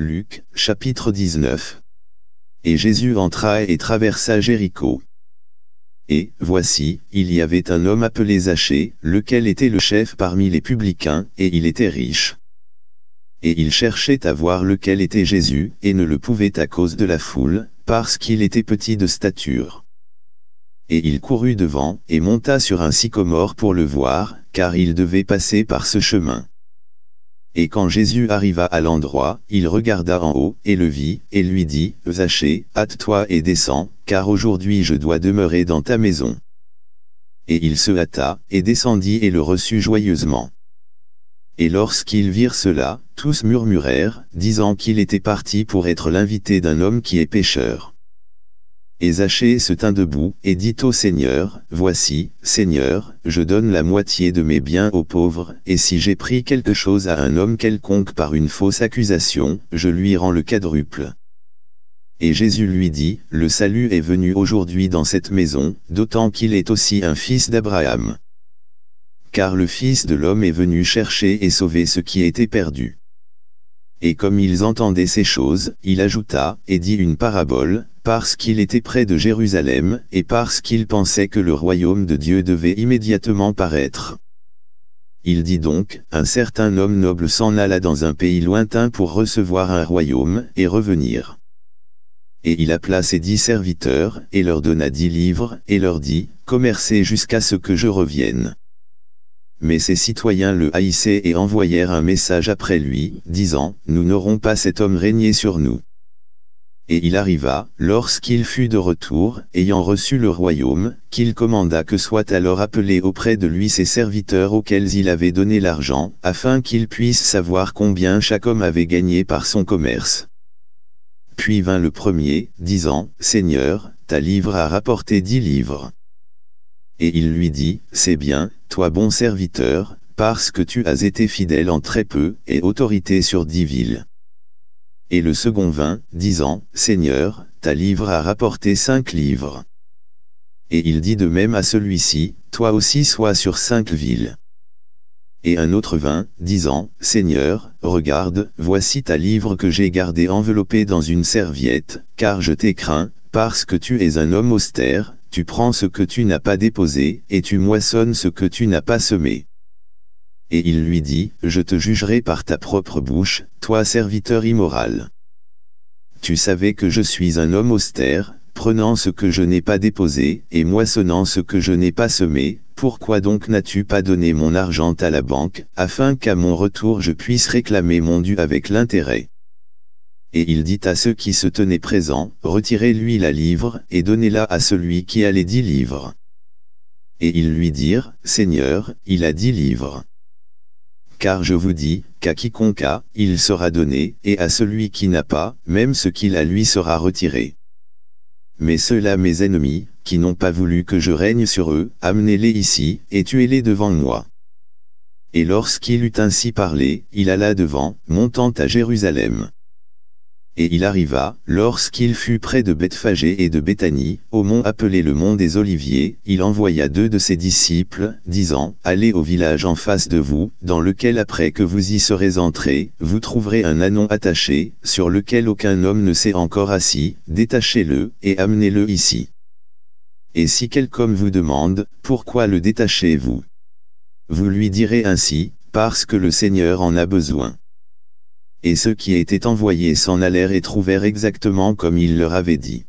Luc, chapitre 19. Et Jésus entra et traversa Jéricho. Et, voici, il y avait un homme appelé Zachée, lequel était le chef parmi les publicains, et il était riche. Et il cherchait à voir lequel était Jésus, et ne le pouvait à cause de la foule, parce qu'il était petit de stature. Et il courut devant, et monta sur un sycomore pour le voir, car il devait passer par ce chemin. Et quand Jésus arriva à l'endroit, il regarda en haut, et le vit, et lui dit, Zachée, hâte-toi et descends, car aujourd'hui je dois demeurer dans ta maison. Et il se hâta, et descendit et le reçut joyeusement. Et lorsqu'ils virent cela, tous murmurèrent, disant qu'il était parti pour être l'invité d'un homme qui est pécheur. Et Zachée se tint debout, et dit au Seigneur, Voici, Seigneur, je donne la moitié de mes biens aux pauvres, et si j'ai pris quelque chose à un homme quelconque par une fausse accusation, je lui rends le quadruple. Et Jésus lui dit, Le salut est venu aujourd'hui dans cette maison, d'autant qu'il est aussi un fils d'Abraham. Car le Fils de l'homme est venu chercher et sauver ce qui était perdu. Et comme ils entendaient ces choses, il ajouta, et dit une parabole, parce qu'il était près de Jérusalem, et parce qu'il pensait que le royaume de Dieu devait immédiatement paraître. Il dit donc, un certain homme noble s'en alla dans un pays lointain pour recevoir un royaume, et revenir. Et il appela ses dix serviteurs, et leur donna dix livres, et leur dit, commercez jusqu'à ce que je revienne. Mais ses citoyens le haïssaient et envoyèrent un message après lui, disant, nous n'aurons pas cet homme régné sur nous et il arriva, lorsqu'il fut de retour, ayant reçu le royaume, qu'il commanda que soient alors appelés auprès de lui ses serviteurs auxquels il avait donné l'argent, afin qu'ils puissent savoir combien chaque homme avait gagné par son commerce. Puis vint le premier, disant, « Seigneur, ta livre a rapporté dix livres. » Et il lui dit, « C'est bien, toi bon serviteur, parce que tu as été fidèle en très peu, et autorité sur dix villes et le second vint, disant, Seigneur, ta livre a rapporté cinq livres. Et il dit de même à celui-ci, Toi aussi sois sur cinq villes. Et un autre vint, disant, Seigneur, regarde, voici ta livre que j'ai gardée enveloppée dans une serviette, car je t'ai craint, parce que tu es un homme austère, tu prends ce que tu n'as pas déposé, et tu moissonnes ce que tu n'as pas semé et il lui dit, Je te jugerai par ta propre bouche, toi serviteur immoral. Tu savais que je suis un homme austère, prenant ce que je n'ai pas déposé, et moissonnant ce que je n'ai pas semé, pourquoi donc n'as-tu pas donné mon argent à la banque, afin qu'à mon retour je puisse réclamer mon dû avec l'intérêt Et il dit à ceux qui se tenaient présents, retirez-lui la livre, et donnez-la à celui qui a les dix livres. Et ils lui dirent, Seigneur, il a dix livres car je vous dis, qu'à quiconque a, il sera donné, et à celui qui n'a pas, même ce qu'il a lui sera retiré. Mais ceux-là mes ennemis, qui n'ont pas voulu que je règne sur eux, amenez-les ici, et tuez-les devant moi. Et lorsqu'il eut ainsi parlé, il alla devant, montant à Jérusalem et il arriva, lorsqu'il fut près de Bethphagée et de Béthanie, au mont appelé le mont des Oliviers, il envoya deux de ses disciples, disant, « Allez au village en face de vous, dans lequel après que vous y serez entrés, vous trouverez un anon attaché, sur lequel aucun homme ne s'est encore assis, détachez-le, et amenez-le ici. Et si quelqu'un vous demande, pourquoi le détachez-vous Vous lui direz ainsi, parce que le Seigneur en a besoin. » et ceux qui étaient envoyés s'en allèrent et trouvèrent exactement comme il leur avait dit.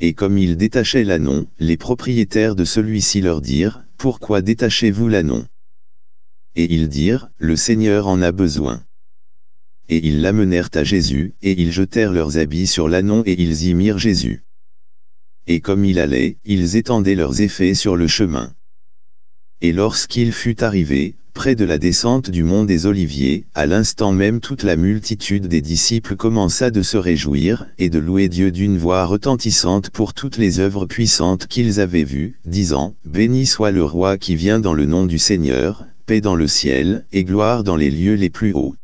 Et comme ils détachaient l'anon, les propriétaires de celui-ci leur dirent, « Pourquoi détachez-vous l'anon ?» Et ils dirent, « Le Seigneur en a besoin. » Et ils l'amenèrent à Jésus, et ils jetèrent leurs habits sur l'anon et ils y mirent Jésus. Et comme il allait, ils étendaient leurs effets sur le chemin. Et lorsqu'il fut arrivé, près de la descente du mont des Oliviers, à l'instant même toute la multitude des disciples commença de se réjouir, et de louer Dieu d'une voix retentissante pour toutes les œuvres puissantes qu'ils avaient vues, disant, Béni soit le roi qui vient dans le nom du Seigneur, paix dans le ciel, et gloire dans les lieux les plus hauts.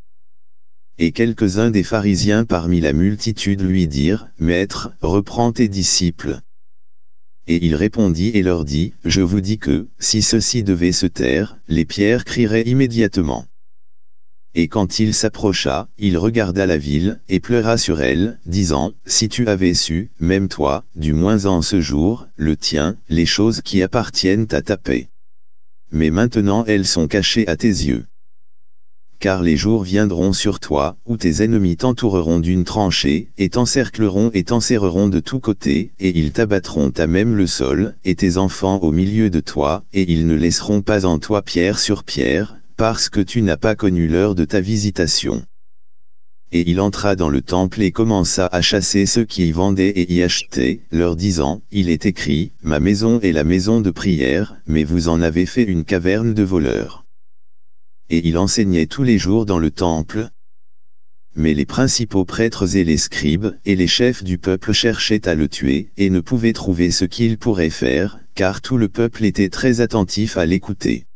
Et quelques-uns des pharisiens parmi la multitude lui dirent, Maître, reprends tes disciples. Et il répondit et leur dit, Je vous dis que, si ceux-ci devaient se taire, les pierres crieraient immédiatement. Et quand il s'approcha, il regarda la ville, et pleura sur elle, disant, Si tu avais su, même toi, du moins en ce jour, le tien, les choses qui appartiennent à ta paix. Mais maintenant elles sont cachées à tes yeux car les jours viendront sur toi, où tes ennemis t'entoureront d'une tranchée, et t'encercleront et t'enserreront de tous côtés, et ils t'abattront à même le sol, et tes enfants au milieu de toi, et ils ne laisseront pas en toi pierre sur pierre, parce que tu n'as pas connu l'heure de ta visitation. Et il entra dans le temple et commença à chasser ceux qui y vendaient et y achetaient, leur disant, Il est écrit, Ma maison est la maison de prière, mais vous en avez fait une caverne de voleurs et il enseignait tous les jours dans le temple. Mais les principaux prêtres et les scribes et les chefs du peuple cherchaient à le tuer et ne pouvaient trouver ce qu'ils pourraient faire, car tout le peuple était très attentif à l'écouter.